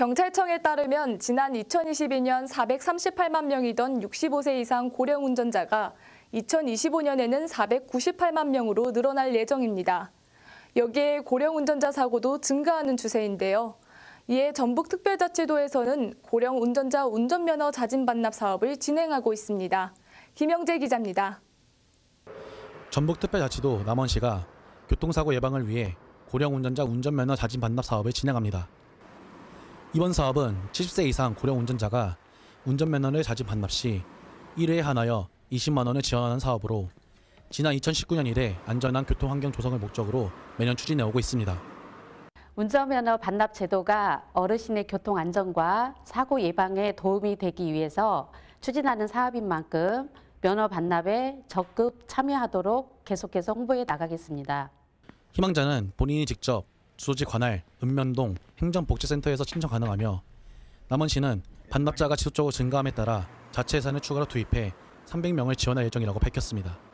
경찰청에 따르면 지난 2022년 438만 명이던 65세 이상 고령 운전자가 2025년에는 498만 명으로 늘어날 예정입니다. 여기에 고령 운전자 사고도 증가하는 추세인데요. 이에 전북특별자치도에서는 고령 운전자 운전면허 자진 반납 사업을 진행하고 있습니다. 김영재 기자입니다. 전북특별자치도 남원시가 교통사고 예방을 위해 고령 운전자 운전면허 자진 반납 사업을 진행합니다. 이번 사업은 70세 이상 고령 운전자가 운전면허를 자진반납 시 1회에 한하여 20만원을 지원하는 사업으로 지난 2019년 이래 안전한 교통환경 조성을 목적으로 매년 추진해오고 있습니다. 운전면허 반납 제도가 어르신의 교통안전과 사고 예방에 도움이 되기 위해서 추진하는 사업인 만큼 면허 반납에 적극 참여하도록 계속해서 홍보해 나가겠습니다. 희망자는 본인이 직접 수지 관할, 읍면동, 행정복지센터에서 신청 가능하며 남원 시는 반납자가 지속적으로 증가함에 따라 자체 예산을 추가로 투입해 300명을 지원할 예정이라고 밝혔습니다.